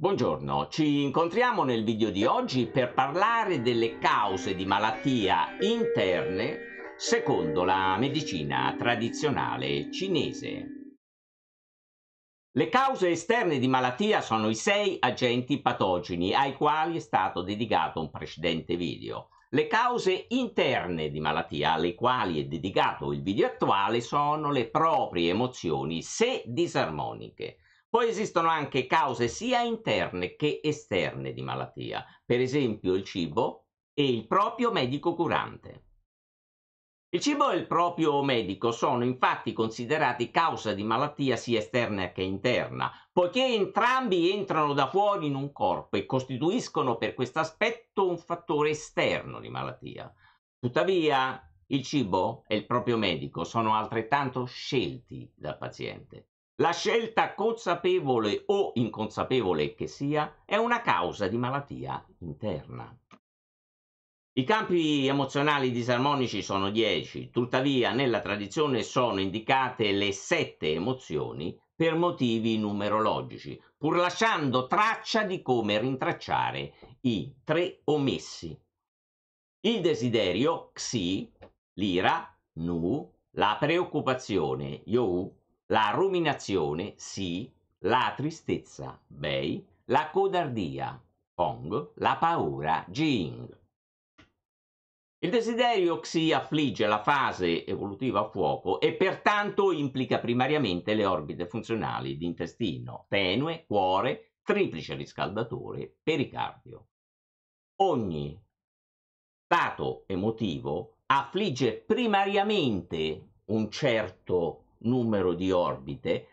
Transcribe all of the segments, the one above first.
Buongiorno, ci incontriamo nel video di oggi per parlare delle cause di malattia interne secondo la medicina tradizionale cinese. Le cause esterne di malattia sono i sei agenti patogeni ai quali è stato dedicato un precedente video. Le cause interne di malattia alle quali è dedicato il video attuale sono le proprie emozioni, se disarmoniche. Poi esistono anche cause sia interne che esterne di malattia, per esempio il cibo e il proprio medico curante. Il cibo e il proprio medico sono infatti considerati causa di malattia sia esterna che interna, poiché entrambi entrano da fuori in un corpo e costituiscono per questo aspetto un fattore esterno di malattia. Tuttavia, il cibo e il proprio medico sono altrettanto scelti dal paziente. La scelta consapevole o inconsapevole che sia è una causa di malattia interna. I campi emozionali disarmonici sono dieci, tuttavia nella tradizione sono indicate le sette emozioni per motivi numerologici, pur lasciando traccia di come rintracciare i tre omessi. Il desiderio, Xi, l'ira, Nu, la preoccupazione, You, la ruminazione, sì, la tristezza, bei, la codardia, pong, la paura, jing. Il desiderio Xi affligge la fase evolutiva a fuoco e pertanto implica primariamente le orbite funzionali di intestino, tenue, cuore, triplice riscaldatore, pericardio. Ogni stato emotivo affligge primariamente un certo numero di orbite,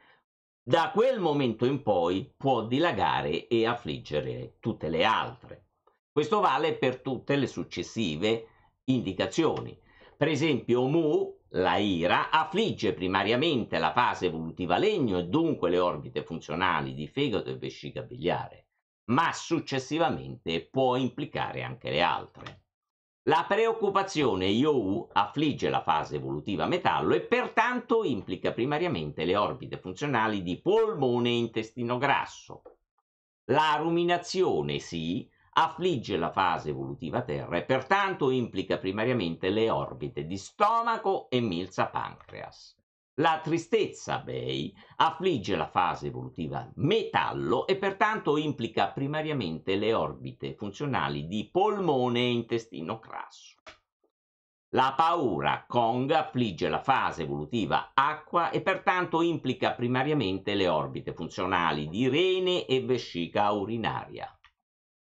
da quel momento in poi può dilagare e affliggere tutte le altre. Questo vale per tutte le successive indicazioni. Per esempio Mu, la Ira, affligge primariamente la fase evolutiva legno e dunque le orbite funzionali di fegato e vescica biliare, ma successivamente può implicare anche le altre. La preoccupazione IOU affligge la fase evolutiva metallo e pertanto implica primariamente le orbite funzionali di polmone e intestino grasso. La ruminazione SI affligge la fase evolutiva terra e pertanto implica primariamente le orbite di stomaco e milza pancreas. La tristezza Bay affligge la fase evolutiva metallo e pertanto implica primariamente le orbite funzionali di polmone e intestino crasso. La paura Kong affligge la fase evolutiva acqua e pertanto implica primariamente le orbite funzionali di rene e vescica urinaria.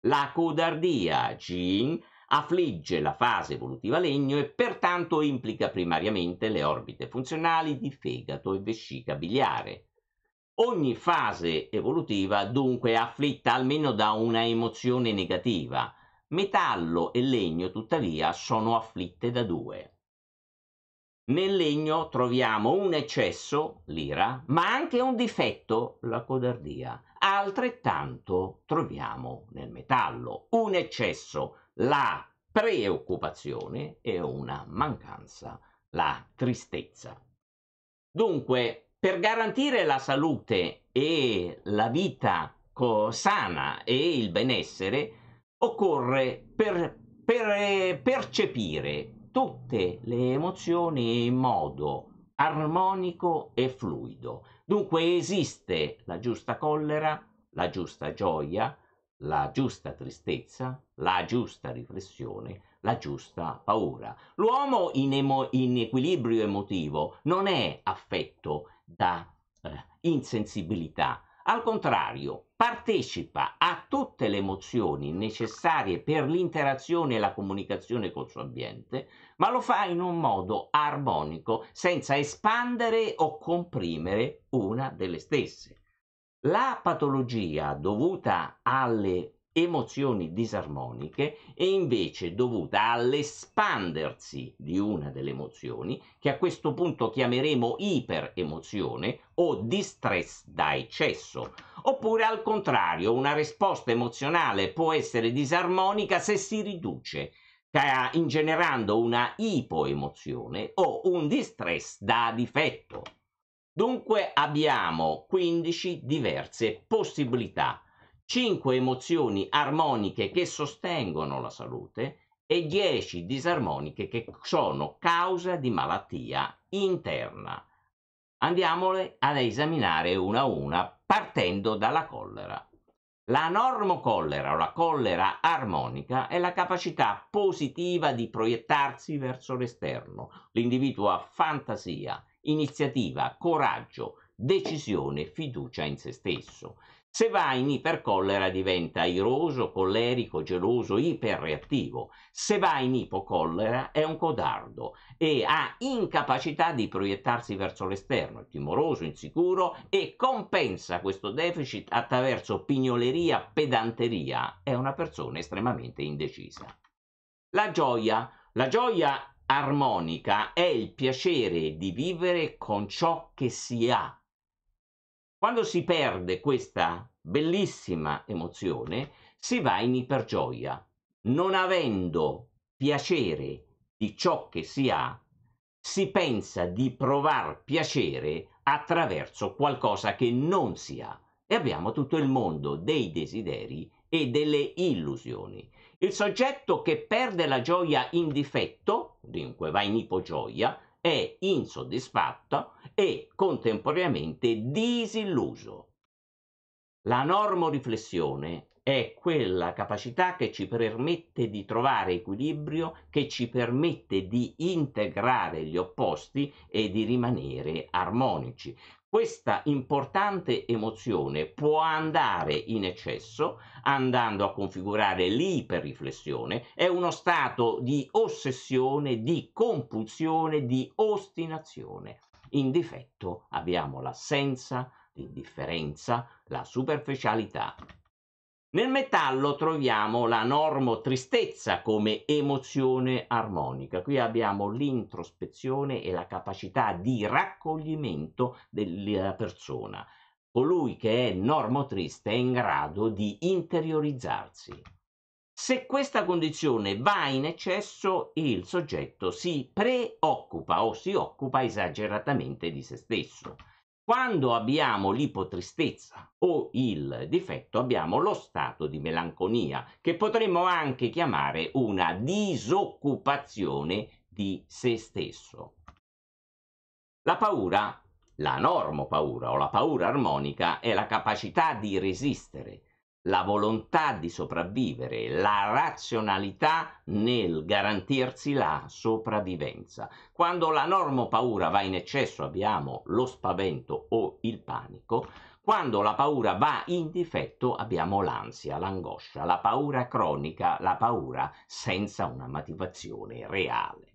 La codardia Jin affligge la fase evolutiva legno e pertanto implica primariamente le orbite funzionali di fegato e vescica biliare. Ogni fase evolutiva dunque è afflitta almeno da una emozione negativa. Metallo e legno tuttavia sono afflitte da due. Nel legno troviamo un eccesso, l'ira, ma anche un difetto, la codardia. Altrettanto troviamo nel metallo, un eccesso, la preoccupazione e una mancanza, la tristezza. Dunque, per garantire la salute e la vita sana e il benessere, occorre per, per percepire tutte le emozioni in modo armonico e fluido. Dunque esiste la giusta collera, la giusta gioia, la giusta tristezza, la giusta riflessione, la giusta paura. L'uomo in, emo- in equilibrio emotivo non è affetto da eh, insensibilità, al contrario, partecipa a tutte le emozioni necessarie per l'interazione e la comunicazione col suo ambiente, ma lo fa in un modo armonico, senza espandere o comprimere una delle stesse. La patologia dovuta alle emozioni disarmoniche è invece dovuta all'espandersi di una delle emozioni, che a questo punto chiameremo iperemozione o distress da eccesso. Oppure al contrario, una risposta emozionale può essere disarmonica se si riduce, ingenerando una ipoemozione o un distress da difetto. Dunque abbiamo 15 diverse possibilità, 5 emozioni armoniche che sostengono la salute e 10 disarmoniche che sono causa di malattia interna. Andiamole ad esaminare una a una partendo dalla collera. La normocollera o la collera armonica è la capacità positiva di proiettarsi verso l'esterno. L'individuo ha fantasia, iniziativa, coraggio, decisione, fiducia in se stesso. Se va in ipercollera diventa iroso, collerico, geloso, iperreattivo. Se va in ipocollera è un codardo e ha incapacità di proiettarsi verso l'esterno, è timoroso, insicuro e compensa questo deficit attraverso pignoleria, pedanteria. È una persona estremamente indecisa. La gioia. La gioia armonica è il piacere di vivere con ciò che si ha. Quando si perde questa bellissima emozione, si va in ipergioia. Non avendo piacere di ciò che si ha, si pensa di provar piacere attraverso qualcosa che non si ha. E abbiamo tutto il mondo dei desideri e delle illusioni. Il soggetto che perde la gioia in difetto, dunque va in ipogioia, è insoddisfatto e contemporaneamente disilluso. La normoriflessione è quella capacità che ci permette di trovare equilibrio, che ci permette di integrare gli opposti e di rimanere armonici questa importante emozione può andare in eccesso andando a configurare l'iperriflessione, è uno stato di ossessione, di compulsione, di ostinazione. In difetto abbiamo l'assenza, l'indifferenza, la superficialità nel metallo troviamo la normo tristezza come emozione armonica. Qui abbiamo l'introspezione e la capacità di raccoglimento della persona. Colui che è normo triste è in grado di interiorizzarsi. Se questa condizione va in eccesso, il soggetto si preoccupa o si occupa esageratamente di se stesso. Quando abbiamo l'ipotristezza o il difetto abbiamo lo stato di melanconia, che potremmo anche chiamare una disoccupazione di se stesso. La paura, la normopaura o la paura armonica è la capacità di resistere, la volontà di sopravvivere, la razionalità nel garantirsi la sopravvivenza. Quando la normo paura va in eccesso abbiamo lo spavento o il panico, quando la paura va in difetto abbiamo l'ansia, l'angoscia, la paura cronica, la paura senza una motivazione reale.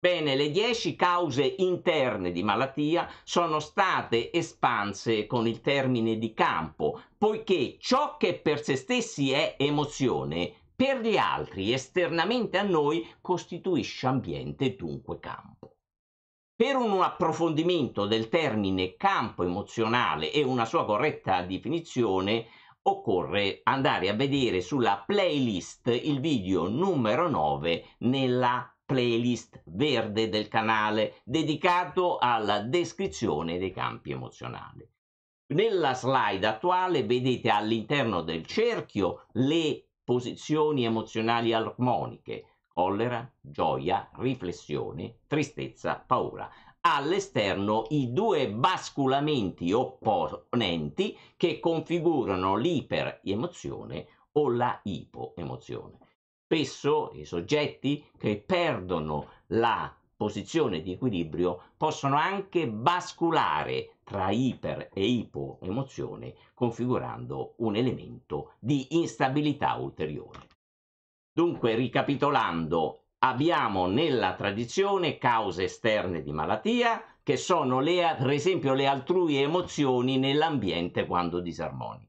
Bene, le 10 cause interne di malattia sono state espanse con il termine di campo, poiché ciò che per se stessi è emozione, per gli altri esternamente a noi costituisce ambiente dunque campo. Per un approfondimento del termine campo emozionale e una sua corretta definizione, occorre andare a vedere sulla playlist il video numero 9 nella playlist verde del canale dedicato alla descrizione dei campi emozionali. Nella slide attuale vedete all'interno del cerchio le posizioni emozionali armoniche, collera, gioia, riflessione, tristezza, paura. All'esterno i due basculamenti opponenti che configurano l'iperemozione o la ipoemozione. Spesso i soggetti che perdono la posizione di equilibrio possono anche basculare tra iper e ipoemozione configurando un elemento di instabilità ulteriore. Dunque, ricapitolando, abbiamo nella tradizione cause esterne di malattia che sono le, per esempio le altrui emozioni nell'ambiente quando disarmonico.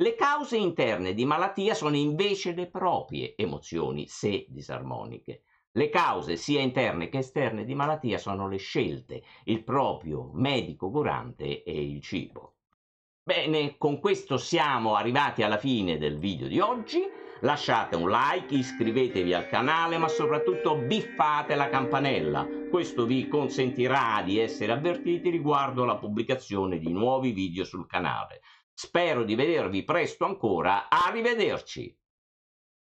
Le cause interne di malattia sono invece le proprie emozioni, se disarmoniche. Le cause sia interne che esterne di malattia sono le scelte, il proprio medico curante e il cibo. Bene, con questo siamo arrivati alla fine del video di oggi. Lasciate un like, iscrivetevi al canale, ma soprattutto biffate la campanella. Questo vi consentirà di essere avvertiti riguardo alla pubblicazione di nuovi video sul canale. Spero di vedervi presto ancora. Arrivederci!